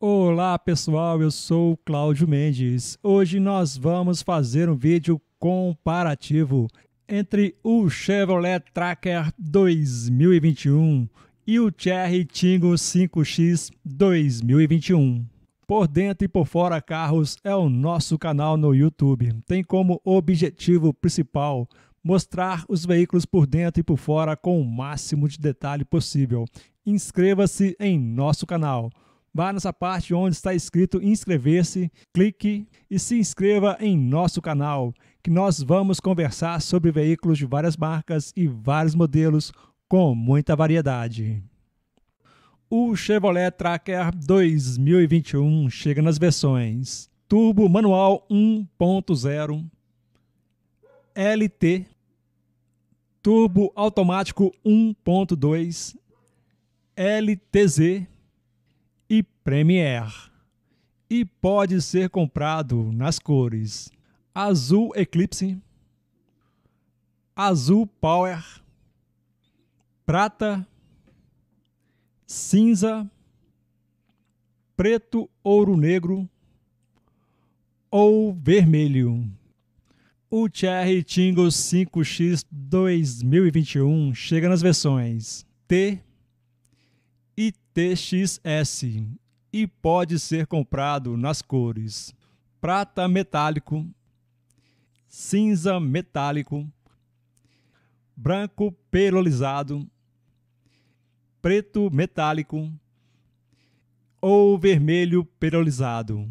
Olá pessoal, eu sou Cláudio Mendes. Hoje nós vamos fazer um vídeo comparativo entre o Chevrolet Tracker 2021 e o Cherry Tingo 5X 2021. Por dentro e por fora carros é o nosso canal no YouTube. Tem como objetivo principal mostrar os veículos por dentro e por fora com o máximo de detalhe possível. Inscreva-se em nosso canal. Vá nessa parte onde está escrito inscrever-se, clique e se inscreva em nosso canal, que nós vamos conversar sobre veículos de várias marcas e vários modelos com muita variedade. O Chevrolet Tracker 2021 chega nas versões Turbo Manual 1.0, LT, Turbo Automático 1.2, LTZ Premier e pode ser comprado nas cores azul Eclipse, azul Power, prata, cinza, preto ouro negro ou vermelho. O Cherry Tingo 5X 2021 chega nas versões T e TXS e pode ser comprado nas cores prata metálico, cinza metálico, branco perolizado, preto metálico ou vermelho perolizado.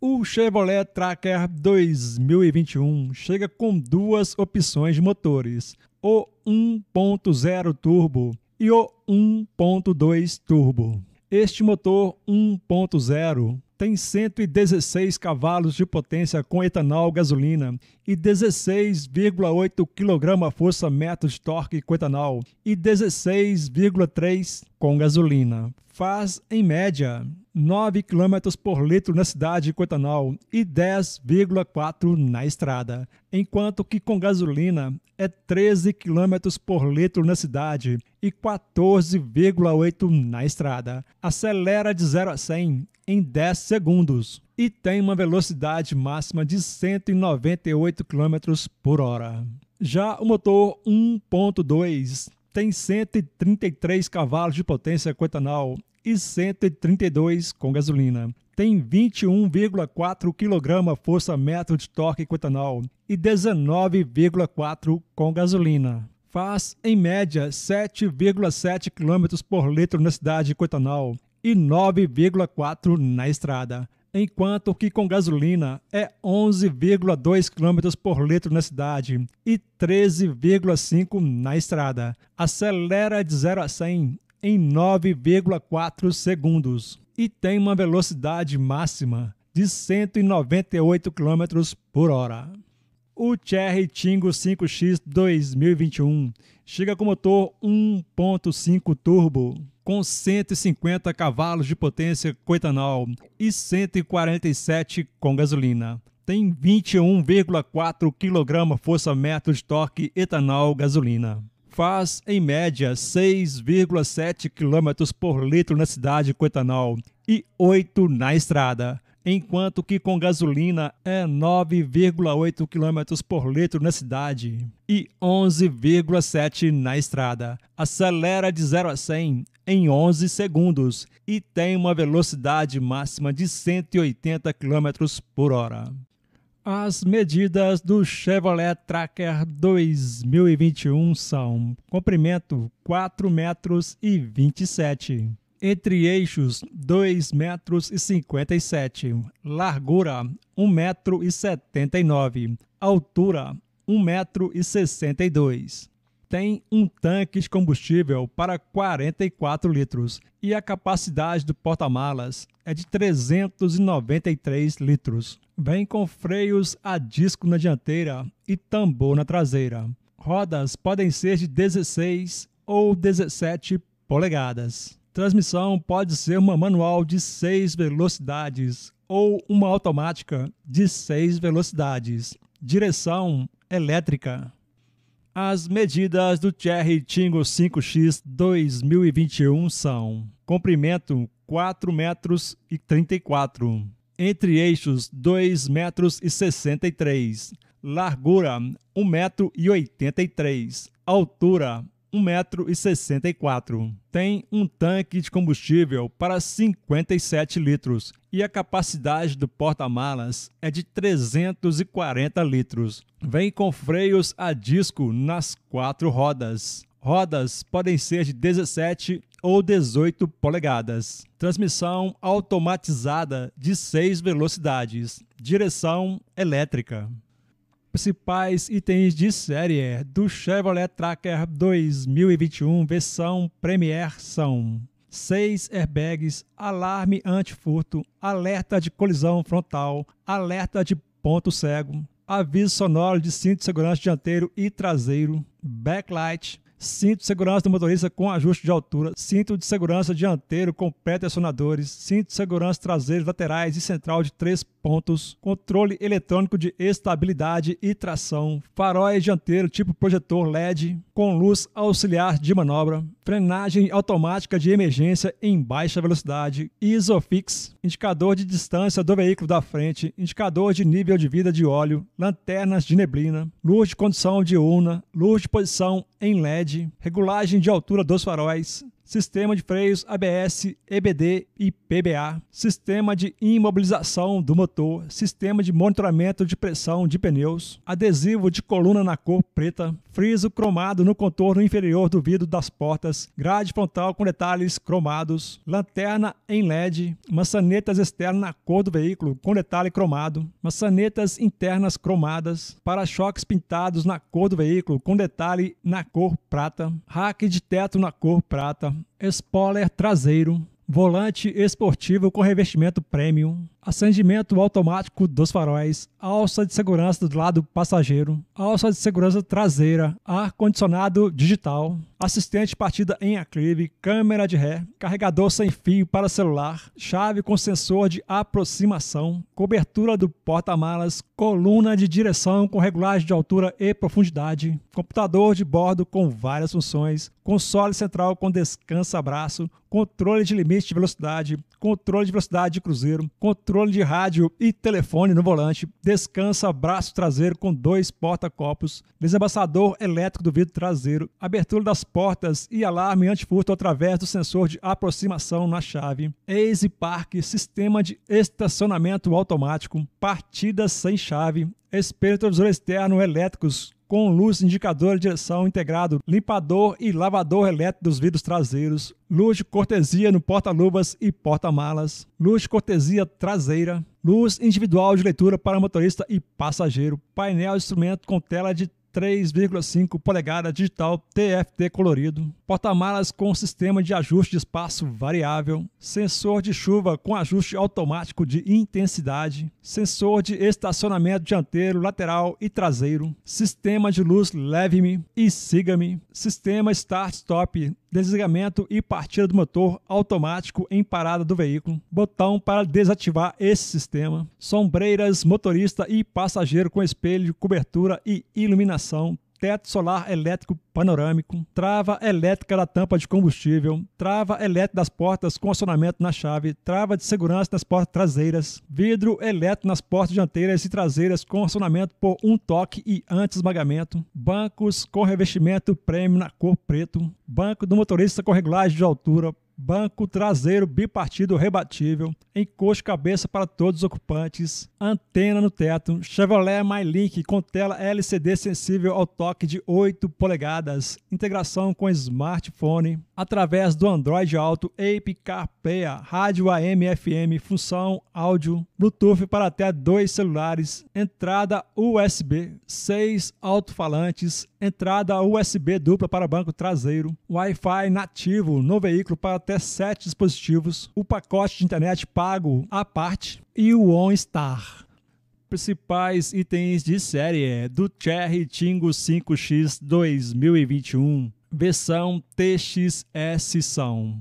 O Chevrolet Tracker 2021 chega com duas opções de motores: o 1.0 turbo e o 1.2 turbo. Este motor 1.0 tem 116 cavalos de potência com etanol gasolina e 16,8 kgfm de torque com etanol e 16,3 com gasolina. Faz, em média, 9 km por litro na cidade com etanol e 10,4 na estrada, enquanto que com gasolina é 13 km por litro na cidade e 14,8 na estrada. Acelera de 0 a 100 em 10 segundos e tem uma velocidade máxima de 198 km por hora. Já o motor 1.2 tem 133 cavalos de potência com etanol e 132 com gasolina. Tem 21,4 kg força-metro de torque com etanol e 19,4 com gasolina. Faz, em média, 7,7 km por litro na cidade com etanol e 9,4 na estrada, enquanto que com gasolina é 11,2 km por litro na cidade e 13,5 na estrada. Acelera de 0 a 100 em 9,4 segundos e tem uma velocidade máxima de 198 km por hora. O Cherry Tingo 5X 2021 chega com motor 1.5 turbo, com 150 cavalos de potência com etanol e 147 com gasolina. Tem 21,4 kg força-metro de torque etanol-gasolina faz, em média, 6,7 km por litro na cidade com etanol e 8 na estrada, enquanto que com gasolina é 9,8 km por litro na cidade e 11,7 na estrada. Acelera de 0 a 100 em 11 segundos e tem uma velocidade máxima de 180 km por hora. As medidas do Chevrolet Tracker 2021 são comprimento 4 metros e 27, entre eixos 2 metros e 57, largura 1 metro e 79, altura 1 metro e 62 tem um tanque de combustível para 44 litros e a capacidade do porta-malas é de 393 litros. Vem com freios a disco na dianteira e tambor na traseira. Rodas podem ser de 16 ou 17 polegadas. Transmissão pode ser uma manual de 6 velocidades ou uma automática de 6 velocidades. Direção elétrica. As medidas do Cherry Tingo 5X 2021 são comprimento 4 metros e 34, entre eixos 2 metros e 63, largura 1 metro e 83, altura 1,64m. Tem um tanque de combustível para 57 litros e a capacidade do porta-malas é de 340 litros. Vem com freios a disco nas quatro rodas. Rodas podem ser de 17 ou 18 polegadas. Transmissão automatizada de 6 velocidades. Direção elétrica principais itens de série é do Chevrolet Tracker 2021 versão Premier são 6 airbags, alarme antifurto, alerta de colisão frontal, alerta de ponto cego, aviso sonoro de cinto de segurança dianteiro e traseiro, backlight, cinto de segurança do motorista com ajuste de altura, cinto de segurança dianteiro com pré-tensionadores, cinto de segurança traseiros laterais e central de três pontos, controle eletrônico de estabilidade e tração, faróis dianteiro tipo projetor LED com luz auxiliar de manobra, frenagem automática de emergência em baixa velocidade, ISOFIX, indicador de distância do veículo da frente, indicador de nível de vida de óleo, lanternas de neblina, luz de condição diurna, luz de posição em LED, regulagem de altura dos faróis, sistema de freios ABS, EBD e PBA, sistema de imobilização do motor, sistema de monitoramento de pressão de pneus, adesivo de coluna na cor preta, friso cromado no contorno inferior do vidro das portas, grade frontal com detalhes cromados, lanterna em LED, maçanetas externas na cor do veículo com detalhe cromado, maçanetas internas cromadas, para-choques pintados na cor do veículo com detalhe na cor prata, rack de teto na cor prata, spoiler traseiro, volante esportivo com revestimento premium, acendimento automático dos faróis, alça de segurança do lado passageiro, alça de segurança traseira, ar-condicionado digital, assistente partida em aclive, câmera de ré, carregador sem fio para celular, chave com sensor de aproximação, cobertura do porta-malas, coluna de direção com regulagem de altura e profundidade, computador de bordo com várias funções, console central com descansa-braço, controle de limite de velocidade, controle de velocidade de cruzeiro, controle controle de rádio e telefone no volante, descansa braço traseiro com dois porta-copos, desembaçador elétrico do vidro traseiro, abertura das portas e alarme antifurto através do sensor de aproximação na chave, Easy Park, sistema de estacionamento automático, partidas sem chave, espelho retrovisor externo elétricos com luz indicadora de direção integrado, limpador e lavador elétrico dos vidros traseiros, luz de cortesia no porta-luvas e porta-malas, luz de cortesia traseira, luz individual de leitura para motorista e passageiro, painel de instrumento com tela de 3,5 polegada digital TFT colorido, porta-malas com sistema de ajuste de espaço variável, sensor de chuva com ajuste automático de intensidade, sensor de estacionamento dianteiro, lateral e traseiro, sistema de luz leve-me e siga-me, sistema start-stop desligamento e partida do motor automático em parada do veículo, botão para desativar esse sistema, sombreiras motorista e passageiro com espelho, cobertura e iluminação, teto solar elétrico panorâmico, trava elétrica da tampa de combustível, trava elétrica das portas com acionamento na chave, trava de segurança nas portas traseiras, vidro elétrico nas portas dianteiras e traseiras com acionamento por um toque e anti-esmagamento, bancos com revestimento premium na cor preto, banco do motorista com regulagem de altura, banco traseiro bipartido rebatível, encosto cabeça para todos os ocupantes, antena no teto, Chevrolet MyLink com tela LCD sensível ao toque de 8 polegadas, integração com smartphone, através do Android Auto, Ape CarPlay, rádio AM FM, função áudio, Bluetooth para até dois celulares, entrada USB, seis alto-falantes, entrada USB dupla para banco traseiro, Wi-Fi nativo no veículo para até 7 dispositivos, o pacote de internet pago à parte e o OnStar. Principais itens de série é do Cherry Tingo 5X 2021, versão TXS são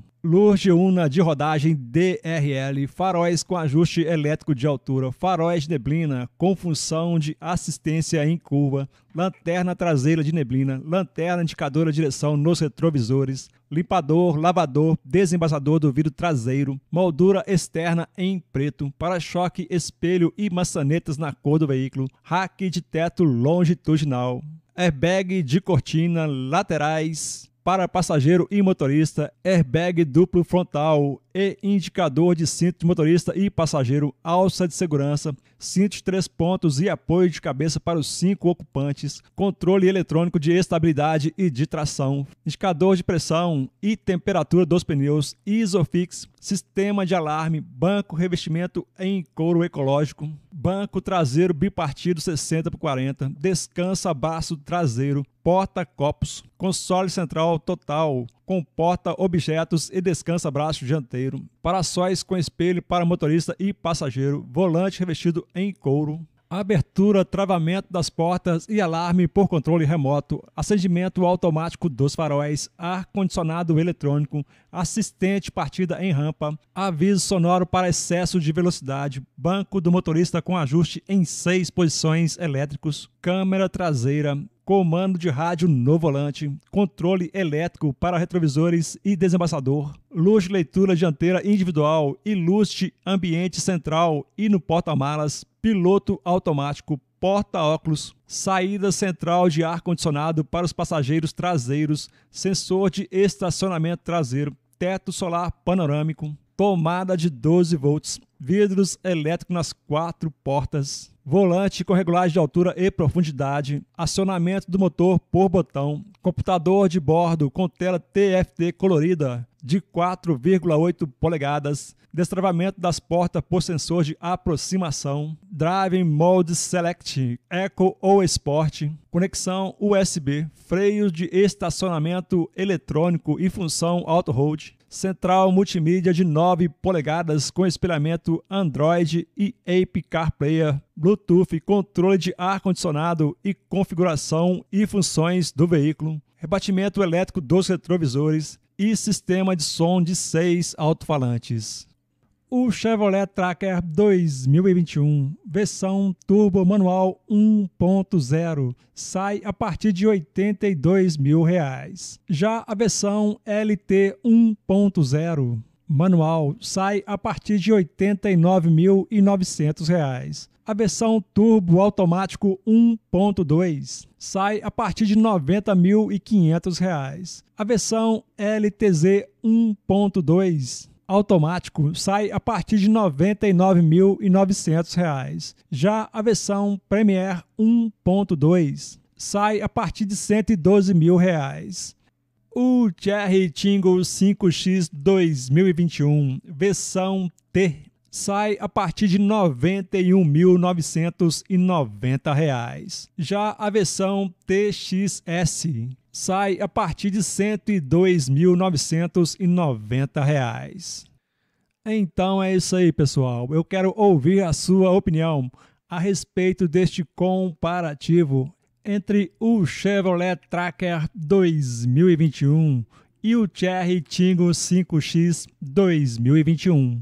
de Una de rodagem DRL, faróis com ajuste elétrico de altura, faróis de neblina com função de assistência em curva, lanterna traseira de neblina, lanterna indicadora de direção nos retrovisores, limpador, lavador, desembaçador do vidro traseiro, moldura externa em preto, para-choque, espelho e maçanetas na cor do veículo, rack de teto longitudinal, airbag de cortina, laterais, para passageiro e motorista, airbag duplo frontal, e indicador de cinto de motorista e passageiro, alça de segurança, cinto de três pontos e apoio de cabeça para os cinco ocupantes, controle eletrônico de estabilidade e de tração, indicador de pressão e temperatura dos pneus, ISOFIX, sistema de alarme, banco revestimento em couro ecológico, banco traseiro bipartido 60 por 40, descansa baço traseiro, porta-copos, console central total, comporta objetos e descansa braço dianteiro, para sóis com espelho para motorista e passageiro, volante revestido em couro, abertura, travamento das portas e alarme por controle remoto, acendimento automático dos faróis, ar-condicionado eletrônico, assistente partida em rampa, aviso sonoro para excesso de velocidade, banco do motorista com ajuste em seis posições elétricos, câmera traseira, comando de rádio no volante, controle elétrico para retrovisores e desembaçador, luz de leitura dianteira individual e luz de ambiente central e no porta-malas, piloto automático, porta-óculos, saída central de ar-condicionado para os passageiros traseiros, sensor de estacionamento traseiro, teto solar panorâmico, tomada de 12 volts, vidros elétricos nas quatro portas, volante com regulagem de altura e profundidade, acionamento do motor por botão, computador de bordo com tela TFT colorida, de 4,8 polegadas, destravamento das portas por sensor de aproximação, Driving Mode Select, Eco ou Sport, conexão USB, freios de estacionamento eletrônico e função Auto Hold, central multimídia de 9 polegadas com espelhamento Android e Ape CarPlayer, Bluetooth, controle de ar-condicionado e configuração e funções do veículo, rebatimento elétrico dos retrovisores, e sistema de som de seis alto-falantes. O Chevrolet Tracker 2021, versão turbo manual 1.0, sai a partir de R$ 82 mil. Reais. Já a versão LT 1.0 manual sai a partir de R$ 89.900 a versão turbo automático 1.2 sai a partir de R$ 90.500. A versão LTZ 1.2 automático sai a partir de R$ 99.900. Já a versão Premier 1.2 sai a partir de R$ 112.000. O Cherry Tingle 5X 2021, versão T sai a partir de R$ 91.990. Já a versão TXS sai a partir de R$ 102.990. Então é isso aí, pessoal. Eu quero ouvir a sua opinião a respeito deste comparativo entre o Chevrolet Tracker 2021 e o Cherry Tingo 5X 2021.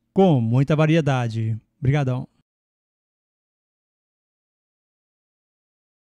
com muita variedade. Obrigadão.